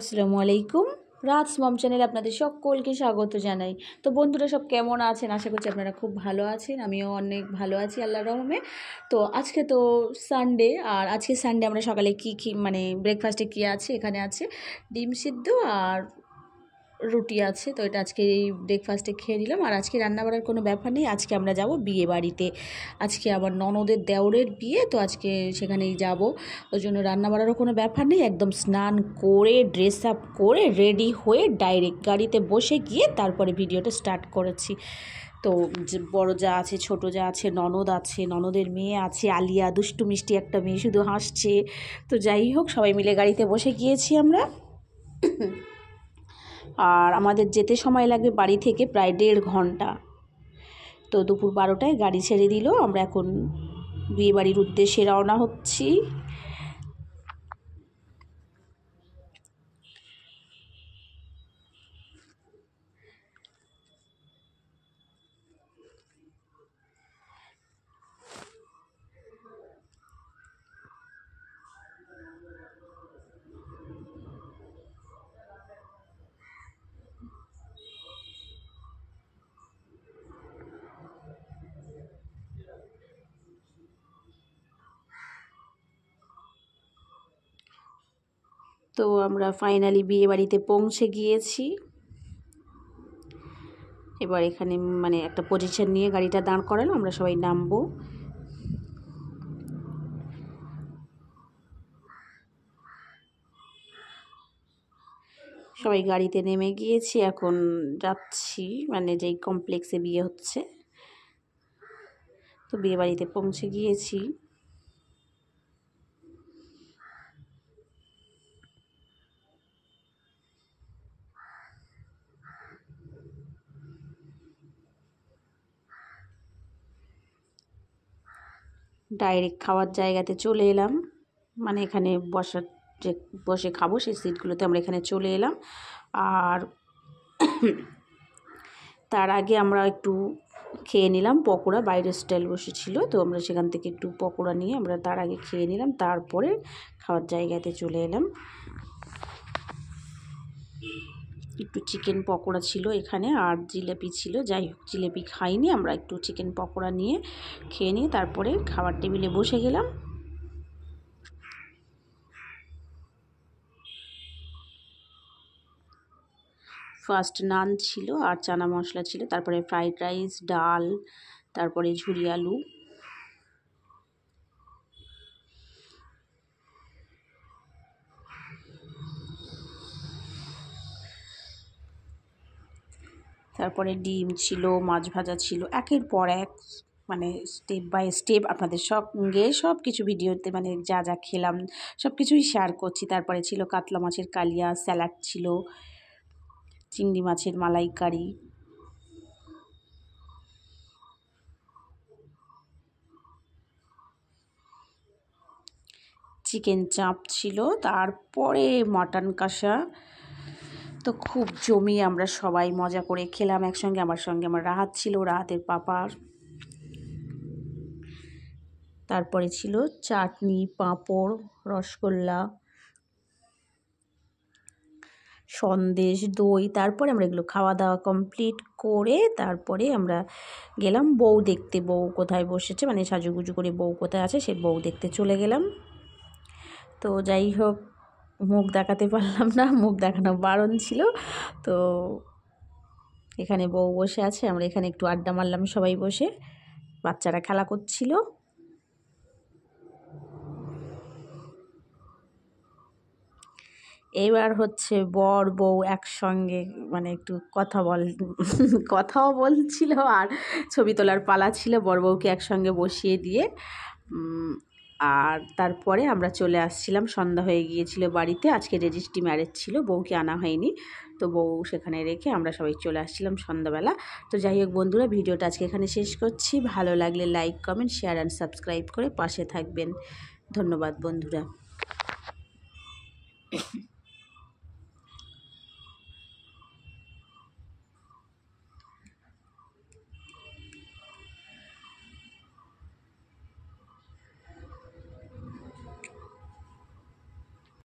আসসালামু আলাইকুম রাজ মম চ্যানেলে আপনাদের সকলকে স্বাগত জানাই তো বন্ধুরা সব কেমন আছেন আশা করছি আপনারা খুব ভালো আছেন আমিও অনেক ভালো আছি আল্লাহ রহমে তো আজকে তো সানডে আর আজকে সানডে আমরা সকালে কি কি মানে ব্রেকফাস্টে কি আছে এখানে আছে ডিম সিদ্ধ আর রুটি আছে তো এটা আজকে এই ব্রেকফাস্টে খেয়ে নিলাম আর আজকে রান্না বাড়ার কোনো ব্যাপার নেই আজকে আমরা যাব বিয়ে বাড়িতে আজকে আমার ননদের দেওরের বিয়ে তো আজকে সেখানেই যাব ওই জন্য রান্না বাড়ারও কোনো ব্যাপার নেই একদম স্নান করে ড্রেস আপ করে রেডি হয়ে ডাইরেক্ট গাড়িতে বসে গিয়ে তারপরে ভিডিওটা স্টার্ট করেছি তো বড় যা আছে ছোট যা আছে ননদ আছে ননদের মেয়ে আছে আলিয়া দুষ্টু মিষ্টি একটা মেয়ে শুধু হাসছে তো যাই হোক সবাই মিলে গাড়িতে বসে গিয়েছি আমরা আর আমাদের যেতে সময় লাগবে বাড়ি থেকে প্রায় দেড় ঘন্টা তো দুপুর বারোটায় গাড়ি ছেড়ে দিল আমরা এখন বিয়েবাড়ির উদ্দেশ্যে রওনা হচ্ছি তো আমরা ফাইনালি বিয়ে বাড়িতে পৌঁছে গিয়েছি এবার এখানে মানে একটা পজিশন নিয়ে গাড়িটা দাঁড় করালো আমরা সবাই নামবো সবাই গাড়িতে নেমে গিয়েছি এখন যাচ্ছি মানে যেই কমপ্লেক্সে বিয়ে হচ্ছে তো বিয়ে বাড়িতে পৌঁছে গিয়েছি ডাইরেক্ট খাওয়ার জায়গাতে চলে এলাম মানে এখানে বসার যে বসে খাবো সেই সিটগুলোতে আমরা এখানে চলে এলাম আর তার আগে আমরা একটু খেয়ে নিলাম পকোড়া বাইরের স্টাইল বসেছিল তো আমরা সেখান থেকে একটু পকোড়া নিয়ে আমরা তার আগে খেয়ে নিলাম তারপরে খাওয়ার জায়গাতে চলে এলাম একটু চিকেন পকোড়া ছিল এখানে আর জিলেপি ছিল যাই হোক জিলেপি খাইনি আমরা একটু চিকেন পকোড়া নিয়ে খেয়ে নিয়ে তারপরে খাবার টেবিলে বসে গেলাম ফার্স্ট নান ছিল আর চানা মশলা ছিল তারপরে ফ্রাইড রাইস ডাল তারপরে ঝুরি আলু তারপরে ডিম ছিল মাছ ভাজা ছিল একের পর এক মানে স্টেপ বাই স্টেপ আপনাদের সঙ্গে সব কিছু ভিডিওতে মানে যা যা খেলাম সব কিছুই শেয়ার করছি তারপরে ছিল কাতলা মাছের কালিয়া স্যালাড ছিল চিংড়ি মাছের মালাইকারি চিকেন চাপ ছিল তারপরে মটন কষা তো খুব জমি আমরা সবাই মজা করে খেলাম একসঙ্গে আমার সঙ্গে আমার রাহাত ছিল রাহাতের পাপার তারপরে ছিল চাটনি পাঁপড় রসগোল্লা সন্দেশ দই তারপরে আমরা এগুলো খাওয়া দাওয়া কমপ্লিট করে তারপরে আমরা গেলাম বউ দেখতে বউ কোথায় বসেছে মানে সাজুগুজু করে বউ কোথায় আছে সে বউ দেখতে চলে গেলাম তো যাই হোক মুখ দেখাতে পারলাম না মুখ দেখানো বারণ ছিল তো এখানে বউ বসে আছে আমরা এখানে একটু আড্ডা মারলাম সবাই বসে বাচ্চারা খেলা করছিল এবার হচ্ছে বর বউ একসঙ্গে মানে একটু কথা বল কথাও বলছিল আর ছবি তোলার পালা ছিল বর বউকে একসঙ্গে বসিয়ে দিয়ে আর তারপরে আমরা চলে আসছিলাম সন্ধ্যা হয়ে গিয়েছিল বাড়িতে আজকে রেজিস্ট্রি ম্যারেজ ছিল বউকে আনা হয়নি তো বউ সেখানে রেখে আমরা সবাই চলে আসছিলাম সন্ধ্যাবেলা তো যাই হোক বন্ধুরা ভিডিওটা আজকে এখানে শেষ করছি ভালো লাগলে like comment share and subscribe করে পাশে থাকবেন ধন্যবাদ বন্ধুরা